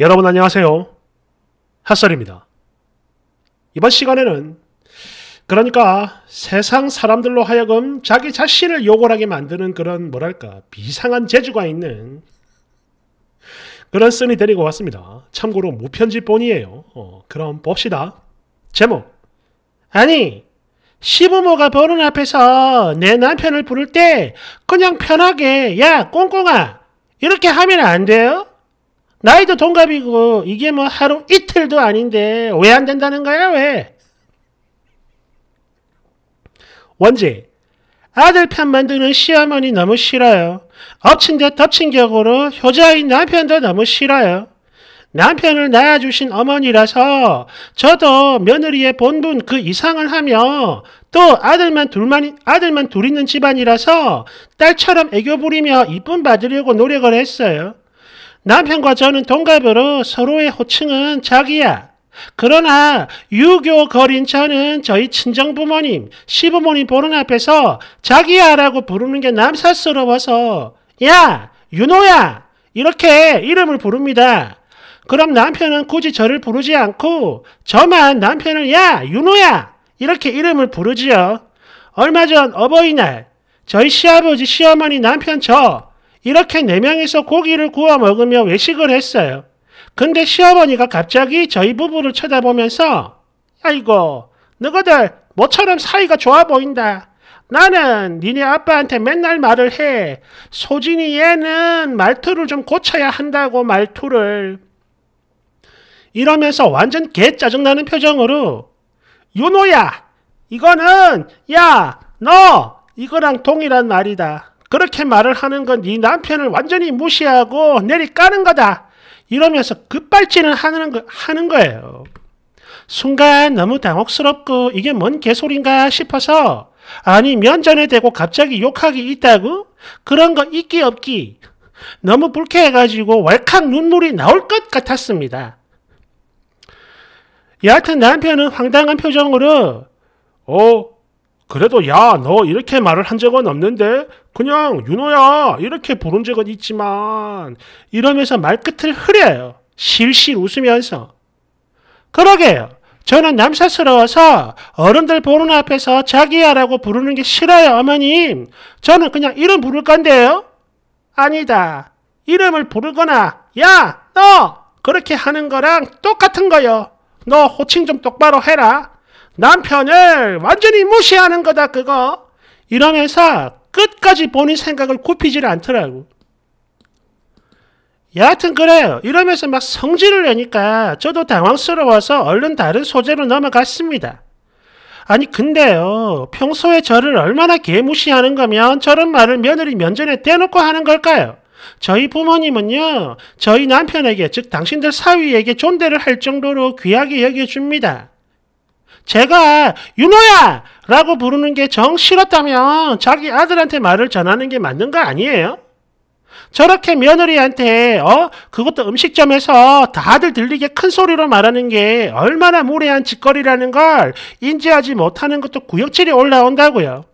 여러분 안녕하세요. 핫설입니다. 이번 시간에는 그러니까 세상 사람들로 하여금 자기 자신을 욕을하게 만드는 그런 뭐랄까 비상한 재주가 있는 그런 쓴이 데리고 왔습니다. 참고로 무편집본이에요. 어, 그럼 봅시다. 제목 아니 시부모가 보는 앞에서 내 남편을 부를 때 그냥 편하게 야 꽁꽁아 이렇게 하면 안 돼요? 나이도 동갑이고 이게 뭐 하루 이틀도 아닌데 왜 안 된다는 거야 왜? 원지 아들 편 만드는 시어머니 너무 싫어요. 엎친 데 덮친 격으로 효자인 남편도 너무 싫어요. 남편을 낳아주신 어머니라서 저도 며느리의 본분 그 이상을 하며 또 아들만 둘만 아들만 둘 있는 집안이라서 딸처럼 애교 부리며 이쁨 받으려고 노력을 했어요. 남편과 저는 동갑으로 서로의 호칭은 자기야. 그러나 유교 거린 저는 저희 친정 부모님, 시부모님 보는 앞에서 자기야라고 부르는 게 남사스러워서 야, 윤호야 이렇게 이름을 부릅니다. 그럼 남편은 굳이 저를 부르지 않고 저만 남편을 야, 윤호야 이렇게 이름을 부르지요. 얼마 전 어버이날 저희 시아버지, 시어머니, 남편 저 이렇게 네 명이서 고기를 구워 먹으며 외식을 했어요. 근데 시어머니가 갑자기 저희 부부를 쳐다보면서 아이고 너희들 모처럼 사이가 좋아 보인다. 나는 니네 아빠한테 맨날 말을 해. 소진이 얘는 말투를 좀 고쳐야 한다고 말투를. 이러면서 완전 개 짜증나는 표정으로 윤호야 이거는 야 너 이거랑 동일한 말이다. 그렇게 말을 하는 건 네 남편을 완전히 무시하고 내리까는 거다. 이러면서 급발진을 하는, 거, 하는 거예요. 순간 너무 당혹스럽고 이게 뭔개소리인가 싶어서 아니 면전에 대고 갑자기 욕하기 있다고? 그런 거 있기 없기. 너무 불쾌해가지고 왈칵 눈물이 나올 것 같았습니다. 여하튼 남편은 황당한 표정으로 오 어, 그래도 야 너 이렇게 말을 한 적은 없는데 그냥 윤호야 이렇게 부른 적은 있지만 이러면서 말끝을 흐려요. 실실 웃으면서. 그러게요. 저는 남사스러워서 어른들 보는 앞에서 자기야라고 부르는 게 싫어요, 어머님. 저는 그냥 이름 부를 건데요. 아니다. 이름을 부르거나 야, 너 그렇게 하는 거랑 똑같은 거요. 너 호칭 좀 똑바로 해라. 남편을 완전히 무시하는 거다 그거 이러면서 끝까지 본인 생각을 굽히질 않더라고 여하튼 그래요 이러면서 막 성질을 내니까 저도 당황스러워서 얼른 다른 소재로 넘어갔습니다 아니 근데요 평소에 저를 얼마나 개무시하는 거면 저런 말을 며느리 면전에 대놓고 하는 걸까요? 저희 부모님은요, 저희 남편에게, 즉 당신들 사위에게 존대를 할 정도로 귀하게 여겨줍니다. 제가 윤호야! 라고 부르는 게 정 싫었다면 자기 아들한테 말을 전하는 게 맞는 거 아니에요? 저렇게 며느리한테 어 그것도 음식점에서 다들 들리게 큰 소리로 말하는 게 얼마나 무례한 짓거리라는 걸 인지하지 못하는 것도 구역질이 올라온다고요.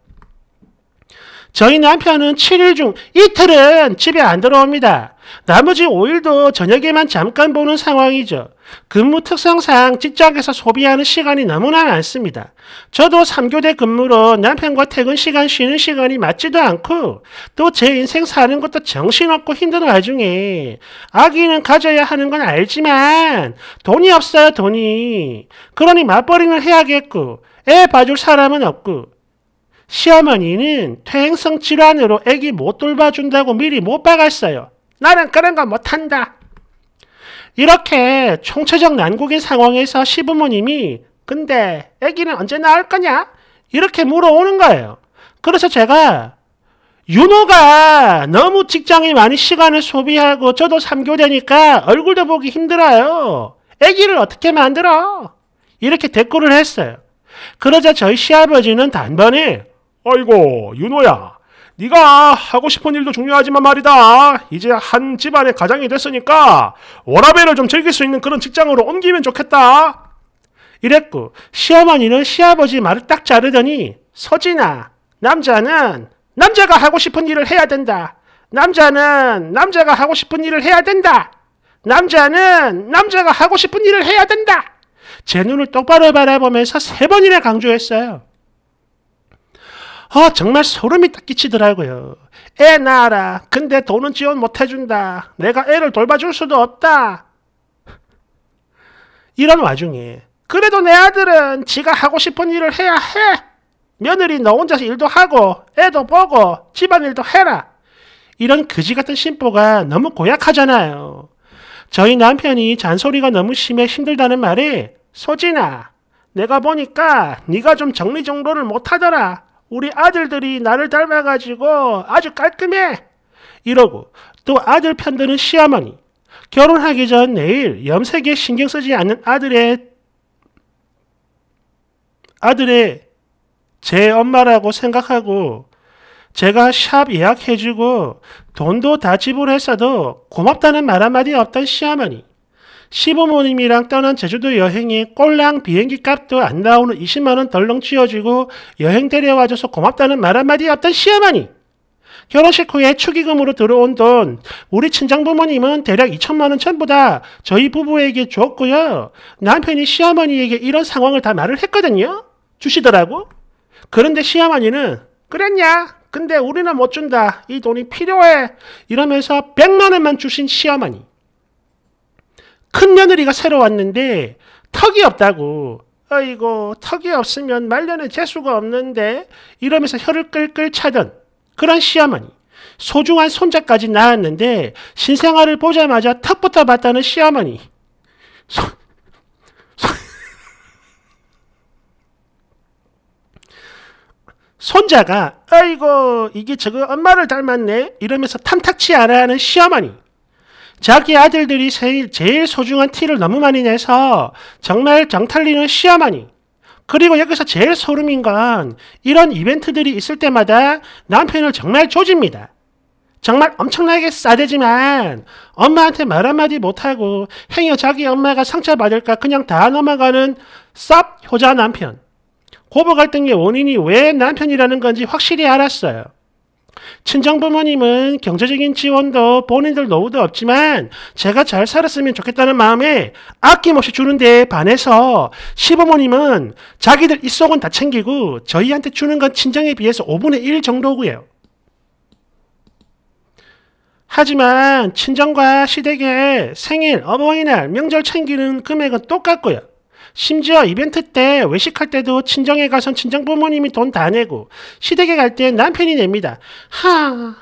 저희 남편은 7일 중 이틀은 집에 안 들어옵니다. 나머지 5일도 저녁에만 잠깐 보는 상황이죠. 근무 특성상 직장에서 소비하는 시간이 너무나 많습니다. 저도 3교대 근무로 남편과 퇴근 시간 쉬는 시간이 맞지도 않고 또 제 인생 사는 것도 정신없고 힘든 와중에 아기는 가져야 하는 건 알지만 돈이 없어요 돈이. 그러니 맞벌이는 해야겠고 애 봐줄 사람은 없고 시어머니는 퇴행성 질환으로 애기 못 돌봐준다고 미리 못 박았어요. 나는 그런 거 못한다. 이렇게 총체적 난국인 상황에서 시부모님이 근데 애기는 언제 낳을 거냐? 이렇게 물어오는 거예요. 그래서 제가 윤호가 너무 직장에 많이 시간을 소비하고 저도 3교대니까 얼굴도 보기 힘들어요. 애기를 어떻게 만들어? 이렇게 댓글을 했어요. 그러자 저희 시아버지는 단번에 아이고 윤호야 네가 하고 싶은 일도 중요하지만 말이다. 이제 한 집안의 가장이 됐으니까 워라밸을 좀 즐길 수 있는 그런 직장으로 옮기면 좋겠다. 이랬고 시어머니는 시아버지 말을 딱 자르더니 서진아 남자는 남자가 하고 싶은 일을 해야 된다. 남자는 남자가 하고 싶은 일을 해야 된다. 남자는 남자가 하고 싶은 일을 해야 된다. 제 눈을 똑바로 바라보면서 세 번이나 강조했어요. 어, 정말 소름이 딱 끼치더라고요. 애 낳아라. 근데 돈은 지원 못 해준다. 내가 애를 돌봐줄 수도 없다. 이런 와중에 그래도 내 아들은 지가 하고 싶은 일을 해야 해. 며느리 너 혼자서 일도 하고 애도 보고 집안일도 해라. 이런 그지 같은 심보가 너무 고약하잖아요. 저희 남편이 잔소리가 너무 심해 힘들다는 말에 소진아 내가 보니까 네가 좀 정리정돈을 못하더라. 우리 아들들이 나를 닮아가지고 아주 깔끔해! 이러고 또 아들 편드는 시어머니, 결혼하기 전 내일 염색에 신경 쓰지 않는 아들의 아들의 제 엄마라고 생각하고 제가 샵 예약해주고 돈도 다 지불했어도 고맙다는 말 한마디 없던 시어머니. 시부모님이랑 떠난 제주도 여행이 꼴랑 비행기 값도 안 나오는 20만원 덜렁 치워지고 여행 데려와줘서 고맙다는 말 한마디 없던 시어머니. 결혼식 후에 축의금으로 들어온 돈 우리 친정부모님은 대략 2천만원 전부다 저희 부부에게 줬고요. 남편이 시어머니에게 이런 상황을 다 말을 했거든요. 주시더라고. 그런데 시어머니는 그랬냐? 근데 우리는 못 준다. 이 돈이 필요해. 이러면서 100만원만 주신 시어머니. 큰 며느리가 새로 왔는데 턱이 없다고 아이고 턱이 없으면 말년에 재수가 없는데 이러면서 혀를 끌끌 차던 그런 시어머니 소중한 손자까지 낳았는데 신생아를 보자마자 턱부터 봤다는 시어머니 소, 소, 손자가 아이고 이게 저거 엄마를 닮았네 이러면서 탐탁치 않아 하는 시어머니 자기 아들들이 제일, 제일 소중한 티를 너무 많이 내서 정말 정탈리는 시야만이 그리고 여기서 제일 소름인 건 이런 이벤트들이 있을 때마다 남편을 정말 조집니다. 정말 엄청나게 싸대지만 엄마한테 말 한마디 못하고 행여 자기 엄마가 상처받을까 그냥 다 넘어가는 쌉 효자 남편. 고부 갈등의 원인이 왜 남편이라는 건지 확실히 알았어요. 친정 부모님은 경제적인 지원도 본인들 노후도 없지만 제가 잘 살았으면 좋겠다는 마음에 아낌없이 주는데 반해서 시부모님은 자기들 입속은 다 챙기고 저희한테 주는 건 친정에 비해서 5분의 1 정도고요. 하지만 친정과 시댁의 생일, 어버이날, 명절 챙기는 금액은 똑같고요. 심지어 이벤트 때 외식할 때도 친정에 가선 친정 부모님이 돈 다 내고 시댁에 갈때 남편이 냅니다. 하.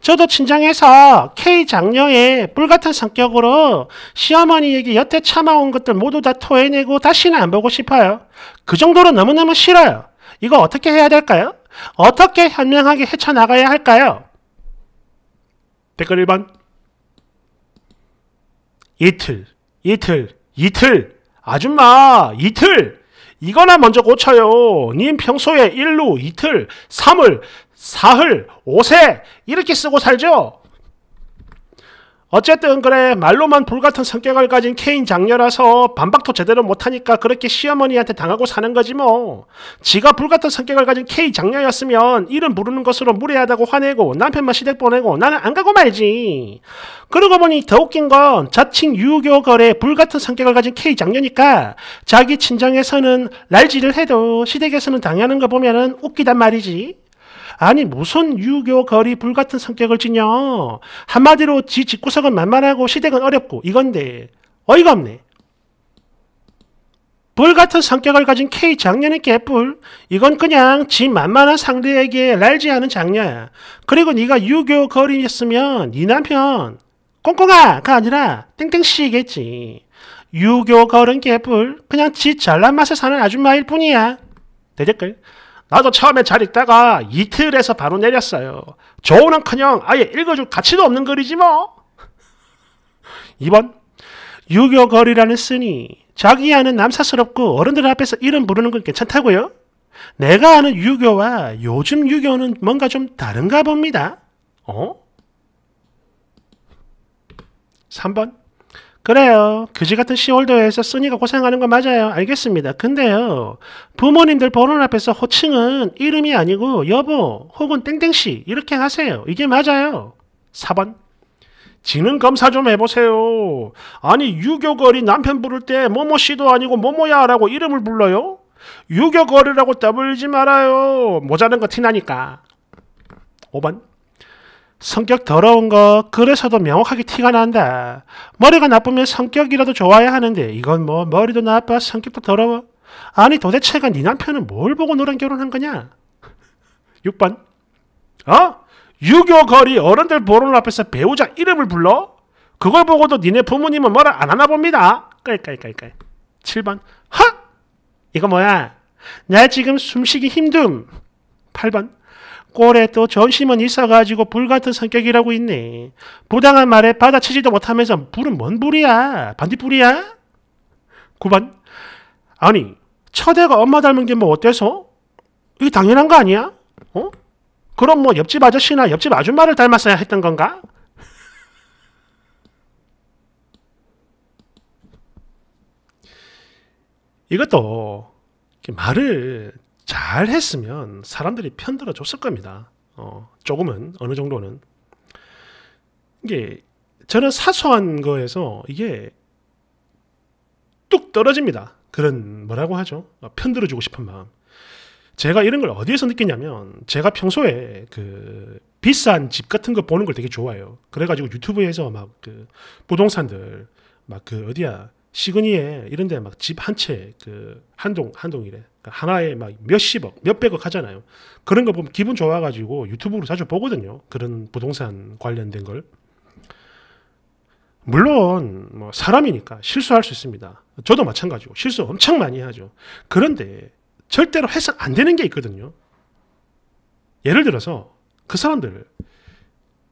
저도 친정에서 K 장녀의 뿔같은 성격으로 시어머니에게 여태 참아온 것들 모두 다 토해내고 다시는 안 보고 싶어요. 그 정도로 너무너무 싫어요. 이거 어떻게 해야 될까요? 어떻게 현명하게 헤쳐나가야 할까요? 댓글 1번 이틀, 이틀, 이틀 아줌마 이틀 이거나 먼저 고쳐요. 님 평소에 일루 이틀, 삼을 사흘오세 이렇게 쓰고 살죠? 어쨌든 그래 말로만 불같은 성격을 가진 케인 장녀라서 반박도 제대로 못하니까 그렇게 시어머니한테 당하고 사는 거지 뭐. 지가 불같은 성격을 가진 케인 장녀였으면 이름 부르는 것으로 무례하다고 화내고 남편만 시댁 보내고 나는 안 가고 말지. 그러고 보니 더 웃긴 건 자칭 유교 거래 불같은 성격을 가진 케인 장녀니까 자기 친정에서는 날지를 해도 시댁에서는 당하는 거 보면은 웃기단 말이지. 아니 무슨 유교 거리 불같은 성격을 지녀 한마디로 지 집구석은 만만하고 시댁은 어렵고 이건데 어이가 없네. 불같은 성격을 가진 K 장녀는 개뿔. 이건 그냥 지 만만한 상대에게 날지 않은 장녀야. 그리고 네가 유교 거리였으면 네 남편 꽁꽁아가 아니라 땡땡씨겠지. 유교 거른 개뿔. 그냥 지 잘난 맛에 사는 아줌마일 뿐이야. 대댓글. 나도 처음에 잘 읽다가 이틀에서 바로 내렸어요. 좋은은커녕 아예 읽어줄 가치도 없는 글이지 뭐. 2번 유교거리라는 쓰니 자기 아는 남사스럽고 어른들 앞에서 이름 부르는 건 괜찮다고요? 내가 아는 유교와 요즘 유교는 뭔가 좀 다른가 봅니다. 어? 3번 그래요. 교지 같은 시월드에서 쓰니가 고생하는 거 맞아요. 알겠습니다. 근데요. 부모님들 보는 앞에서 호칭은 이름이 아니고 여보 혹은 땡땡씨 이렇게 하세요. 이게 맞아요. 4번. 지능 검사 좀 해보세요. 아니 유교거리 남편 부를 때뭐뭐씨도 아니고 뭐뭐야라고 이름을 불러요? 유교거리라고 더블지 말아요. 모자는거 티나니까. 5번. 성격 더러운 거 그래서도 명확하게 티가 난다. 머리가 나쁘면 성격이라도 좋아야 하는데 이건 뭐 머리도 나빠 성격도 더러워. 아니 도대체가 네 남편은 뭘 보고 너랑 결혼한 거냐? 6번 어? 유교거리 어른들 보는 앞에서 배우자 이름을 불러? 그걸 보고도 니네 부모님은 뭐라 안 하나 봅니다. 깔깔깔깔 7번 헉! 이거 뭐야? 나 지금 숨쉬기 힘듦. 8번 꼴에 도 전심은 있어가지고 불같은 성격이라고 있네. 부당한 말에 받아치지도 못하면서 불은 뭔 불이야? 반딧불이야? 9번 아니 처대가 엄마 닮은 게 뭐 어때서? 이게 당연한 거 아니야? 어? 그럼 뭐 옆집 아저씨나 옆집 아줌마를 닮았어야 했던 건가? 이것도 말을 잘 했으면 사람들이 편들어 줬을 겁니다. 어, 조금은 어느 정도는 이게 저는 사소한 거에서 이게 뚝 떨어집니다. 그런 뭐라고 하죠? 편들어 주고 싶은 마음. 제가 이런 걸 어디에서 느끼냐면 제가 평소에 그 비싼 집 같은 거 보는 걸 되게 좋아해요. 그래가지고 유튜브에서 막 그 부동산들 막 그 어디야 시그니에 이런데 막 집 한 채 그 한동 한동이래 그러니까 하나에 막 몇십억, 몇백억 하잖아요. 그런 거 보면 기분 좋아가지고 유튜브로 자주 보거든요. 그런 부동산 관련된 걸. 물론, 뭐, 사람이니까 실수할 수 있습니다. 저도 마찬가지고 실수 엄청 많이 하죠. 그런데 절대로 해서 안 되는 게 있거든요. 예를 들어서 그 사람들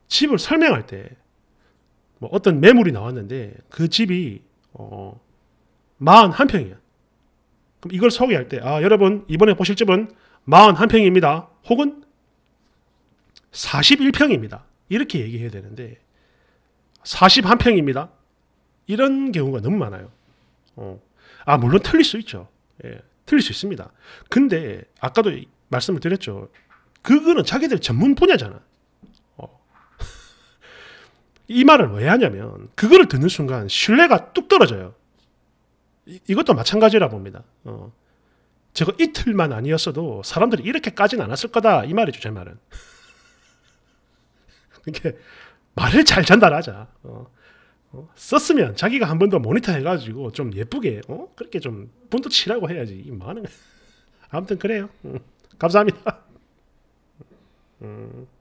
집을 설명할 때 뭐 어떤 매물이 나왔는데 그 집이 어, 41평이야. 그럼 이걸 소개할 때, 아, 여러분, 이번에 보실 집은 41평입니다. 혹은 41평입니다. 이렇게 얘기해야 되는데, 41평입니다. 이런 경우가 너무 많아요. 어. 아, 물론 틀릴 수 있죠. 예, 틀릴 수 있습니다. 근데, 아까도 말씀을 드렸죠. 그거는 자기들 전문 분야잖아. 어. 이 말을 왜 하냐면, 그거를 듣는 순간 신뢰가 뚝 떨어져요. 이것도 마찬가지라 봅니다. 어. 저거 이틀만 아니었어도 사람들이 이렇게까지는 않았을 거다 이 말이죠 제 말은. 그러니 말을 잘 전달하자. 어. 어. 썼으면 자기가 한 번 더 모니터 해가지고 좀 예쁘게 어? 그렇게 좀 분도 치라고 해야지 이 많은. 아무튼 그래요. 음. 감사합니다. 음.